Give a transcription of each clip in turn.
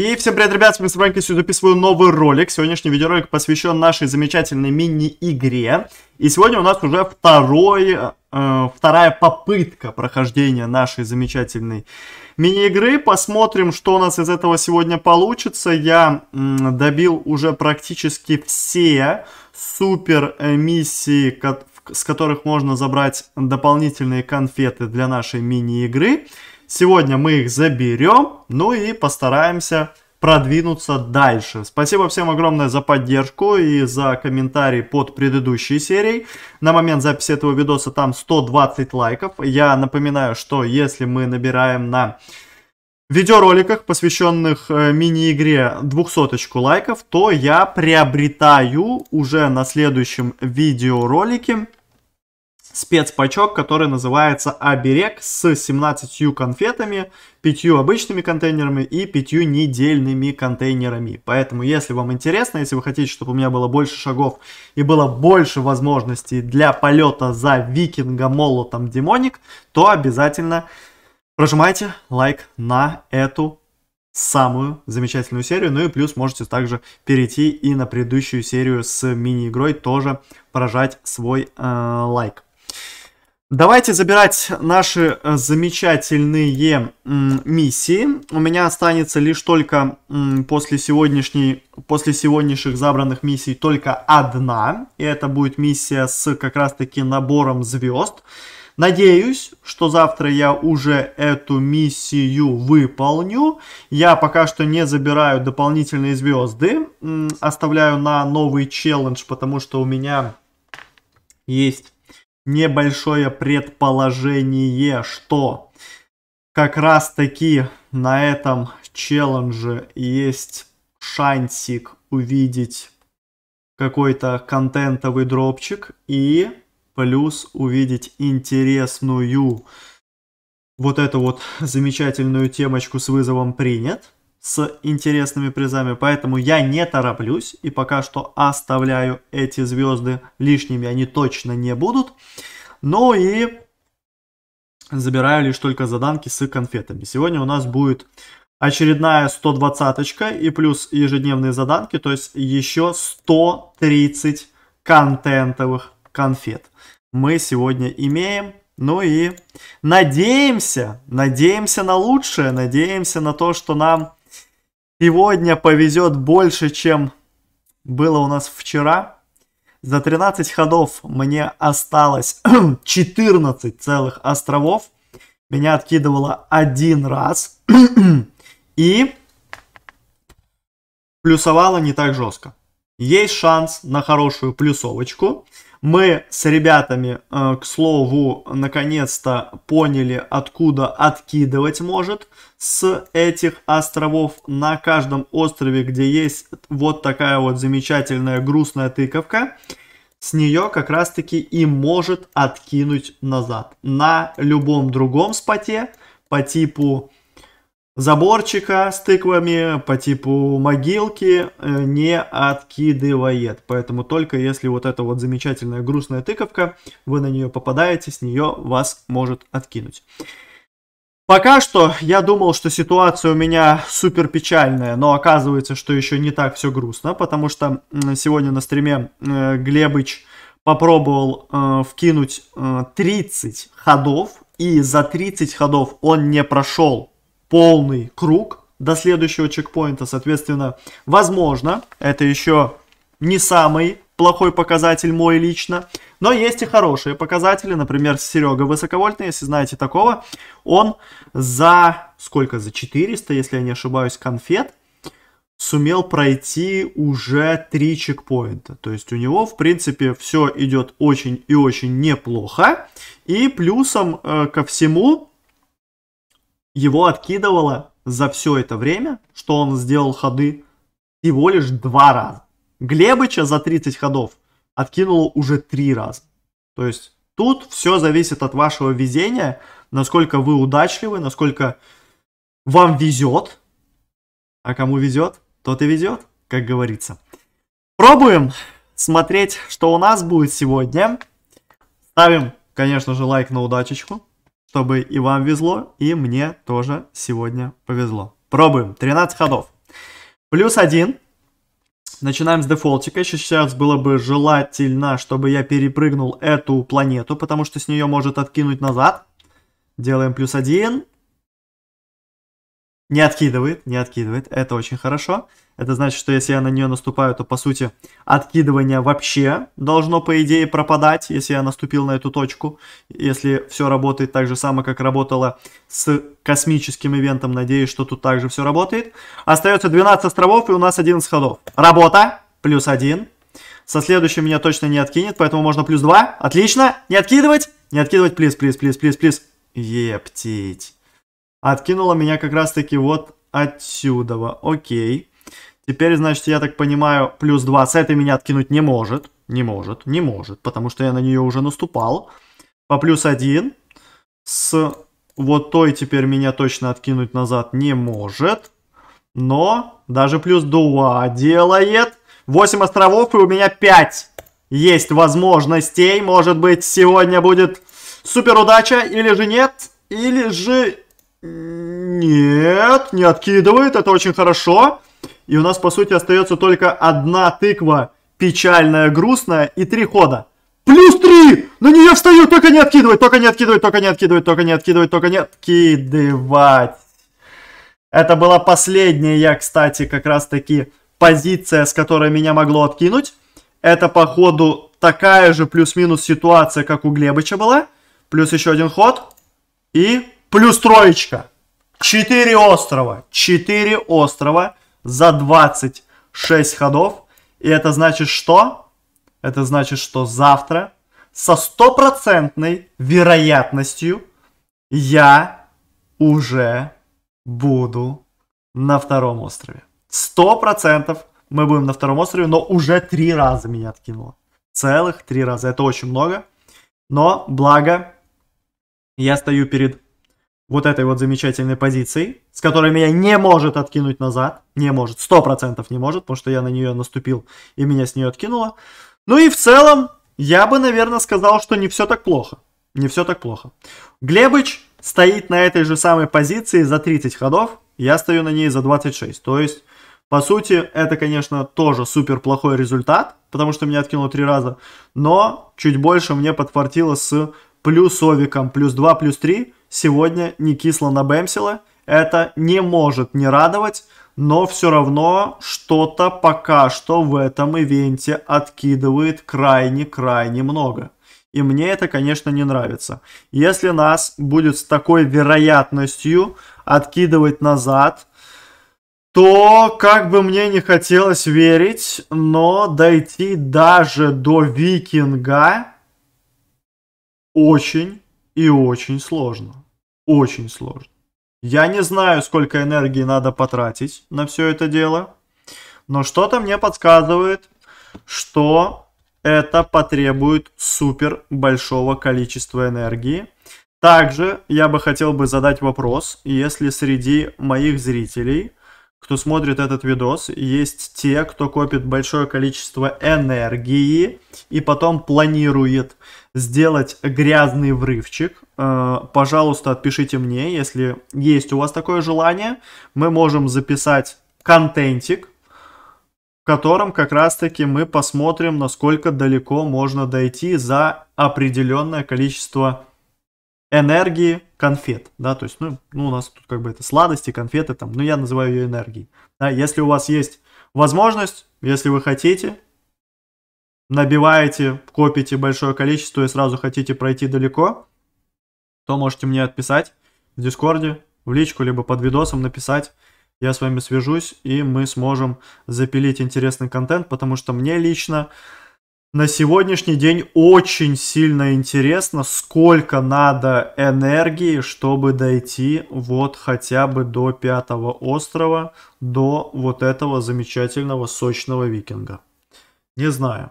И всем привет, ребят, с вами Собранька, сегодня записываю новый ролик. Сегодняшний видеоролик посвящен нашей замечательной мини-игре. И сегодня у нас уже второй, э, э вторая попытка прохождения нашей замечательной мини-игры. Посмотрим, что у нас из этого сегодня получится. Я э, добил уже практически все супер э, миссии, ко с которых можно забрать дополнительные конфеты для нашей мини-игры. Сегодня мы их заберем, ну и постараемся продвинуться дальше. Спасибо всем огромное за поддержку и за комментарии под предыдущей серией. На момент записи этого видоса там 120 лайков. Я напоминаю, что если мы набираем на видеороликах, посвященных э, мини-игре, 200 лайков, то я приобретаю уже на следующем видеоролике спецпачок, который называется «Оберег» с 17 конфетами, 5 обычными контейнерами и 5 недельными контейнерами. Поэтому, если вам интересно, если вы хотите, чтобы у меня было больше шагов и было больше возможностей для полета за викинга молотом демоник, то обязательно прожимайте лайк на эту самую замечательную серию. Ну и плюс можете также перейти и на предыдущую серию с мини-игрой тоже поражать свой э, лайк. Давайте забирать наши э, замечательные миссии. У меня останется лишь только после, сегодняшней, после сегодняшних забранных миссий только одна. И это будет миссия с как раз таки набором звезд. Надеюсь, что завтра я уже эту миссию выполню. Я пока что не забираю дополнительные звезды. Оставляю на новый челлендж, потому что у меня есть небольшое предположение, что как раз таки на этом челлендже есть шансик увидеть какой-то контентовый дропчик и плюс увидеть интересную вот эту вот замечательную темочку с вызовом принят с интересными призами, поэтому я не тороплюсь и пока что оставляю эти звезды лишними, они точно не будут. Ну и забираю лишь только заданки с конфетами. Сегодня у нас будет очередная 120-очка и плюс ежедневные заданки, то есть еще 130 контентовых конфет мы сегодня имеем. Ну и надеемся, надеемся на лучшее, надеемся на то, что нам Сегодня повезет больше, чем было у нас вчера. За 13 ходов мне осталось 14 целых островов. Меня откидывало один раз. И плюсовало не так жестко есть шанс на хорошую плюсовочку. Мы с ребятами, э, к слову, наконец-то поняли, откуда откидывать может с этих островов. На каждом острове, где есть вот такая вот замечательная грустная тыковка, с нее как раз-таки и может откинуть назад. На любом другом споте по типу заборчика с тыквами по типу могилки э, не откидывает. Поэтому только если вот эта вот замечательная грустная тыковка, вы на нее попадаете, с нее вас может откинуть. Пока что я думал, что ситуация у меня супер печальная, но оказывается, что еще не так все грустно, потому что сегодня на стриме э, Глебыч попробовал э, вкинуть э, 30 ходов, и за 30 ходов он не прошел полный круг до следующего чекпоинта. Соответственно, возможно, это еще не самый плохой показатель мой лично. Но есть и хорошие показатели. Например, Серега Высоковольтный, если знаете такого. Он за сколько? За 400, если я не ошибаюсь, конфет сумел пройти уже 3 чекпоинта. То есть у него, в принципе, все идет очень и очень неплохо. И плюсом э, ко всему его откидывало за все это время, что он сделал ходы, всего лишь два раза. Глебыча за 30 ходов откинуло уже три раза. То есть тут все зависит от вашего везения, насколько вы удачливы, насколько вам везет. А кому везет, тот и везет, как говорится. Пробуем смотреть, что у нас будет сегодня. Ставим, конечно же, лайк на удачечку чтобы и вам везло, и мне тоже сегодня повезло. Пробуем. 13 ходов. Плюс один. Начинаем с дефолтика. Сейчас было бы желательно, чтобы я перепрыгнул эту планету, потому что с нее может откинуть назад. Делаем плюс один. Не откидывает, не откидывает. Это очень хорошо. Это значит, что если я на нее наступаю, то, по сути, откидывание вообще должно, по идее, пропадать, если я наступил на эту точку. Если все работает так же самое, как работало с космическим ивентом, надеюсь, что тут также все работает. Остается 12 островов, и у нас 11 ходов. Работа, плюс 1. Со следующим меня точно не откинет, поэтому можно плюс 2. Отлично, не откидывать, не откидывать, плюс, плюс, плюс, плюс, плюс. Ептить. Откинула меня как раз-таки вот отсюда. Окей. Теперь, значит, я так понимаю, плюс 2 с этой меня откинуть не может. Не может, не может, потому что я на нее уже наступал. По плюс 1 с вот той теперь меня точно откинуть назад не может. Но даже плюс 2 делает. 8 островов и у меня 5. Есть возможностей. Может быть сегодня будет супер удача или же нет. Или же нет, не откидывает, это очень хорошо. И у нас, по сути, остается только одна тыква, печальная, грустная, и три хода. Плюс три! На нее встаю! Только не откидывать, только не откидывать, только не откидывать, только не откидывать, только не откидывать. Это была последняя, кстати, как раз-таки позиция, с которой меня могло откинуть. Это, походу, такая же плюс-минус ситуация, как у Глебыча была. Плюс еще один ход. И Плюс троечка. четыре острова. четыре острова за 26 ходов. И это значит что? Это значит, что завтра со стопроцентной вероятностью я уже буду на втором острове. Сто процентов мы будем на втором острове, но уже три раза меня откинуло. Целых три раза. Это очень много. Но благо я стою перед вот этой вот замечательной позицией, с которой меня не может откинуть назад, не может, сто процентов не может, потому что я на нее наступил и меня с нее откинуло. Ну и в целом, я бы, наверное, сказал, что не все так плохо. Не все так плохо. Глебыч стоит на этой же самой позиции за 30 ходов, я стою на ней за 26. То есть, по сути, это, конечно, тоже супер плохой результат, потому что меня откинуло три раза, но чуть больше мне подфартило с плюсовиком, плюс 2, плюс 3, сегодня не кисло на набэмсила. Это не может не радовать, но все равно что-то пока что в этом ивенте откидывает крайне-крайне много. И мне это, конечно, не нравится. Если нас будет с такой вероятностью откидывать назад, то, как бы мне не хотелось верить, но дойти даже до Викинга очень и очень сложно. Очень сложно. Я не знаю, сколько энергии надо потратить на все это дело, но что-то мне подсказывает, что это потребует супер большого количества энергии. Также я бы хотел бы задать вопрос, если среди моих зрителей кто смотрит этот видос, есть те, кто копит большое количество энергии и потом планирует сделать грязный врывчик. Э, пожалуйста, отпишите мне, если есть у вас такое желание. Мы можем записать контентик, в котором как раз-таки мы посмотрим, насколько далеко можно дойти за определенное количество энергии конфет, да, то есть, ну, ну, у нас тут как бы это сладости, конфеты там, ну, я называю ее энергией, да, если у вас есть возможность, если вы хотите, набиваете, копите большое количество и сразу хотите пройти далеко, то можете мне отписать в Дискорде, в личку, либо под видосом написать, я с вами свяжусь, и мы сможем запилить интересный контент, потому что мне лично на сегодняшний день очень сильно интересно, сколько надо энергии, чтобы дойти вот хотя бы до пятого острова, до вот этого замечательного сочного викинга. Не знаю.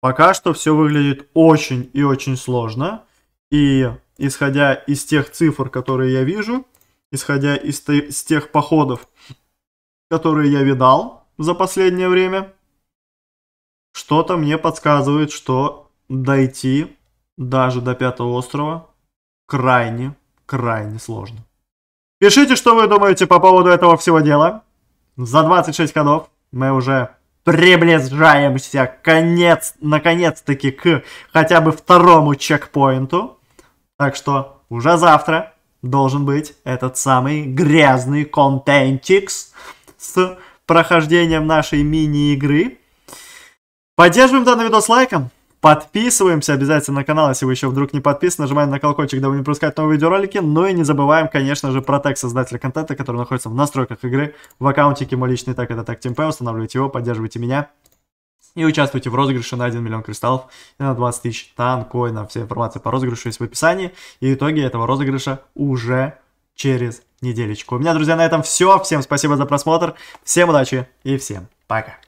Пока что все выглядит очень и очень сложно. И исходя из тех цифр, которые я вижу, исходя из, из тех походов, которые я видал за последнее время, что-то мне подсказывает, что дойти даже до пятого острова крайне, крайне сложно. Пишите, что вы думаете по поводу этого всего дела. За 26 ходов мы уже приближаемся конец, наконец-таки к хотя бы второму чекпоинту. Так что уже завтра должен быть этот самый грязный контентикс с прохождением нашей мини-игры Поддерживаем данный видос лайком. Подписываемся обязательно на канал, если вы еще вдруг не подписаны. Нажимаем на колокольчик, дабы не пропускать новые видеоролики. Ну и не забываем, конечно же, про тег создателя контента, который находится в настройках игры, в аккаунтике мой личный так это так Тимпе. Устанавливайте его, поддерживайте меня. И участвуйте в розыгрыше на 1 миллион кристаллов и на 20 тысяч танкоинов. все информация по розыгрышу есть в описании. И итоги этого розыгрыша уже через неделечку. У меня, друзья, на этом все. Всем спасибо за просмотр. Всем удачи и всем пока.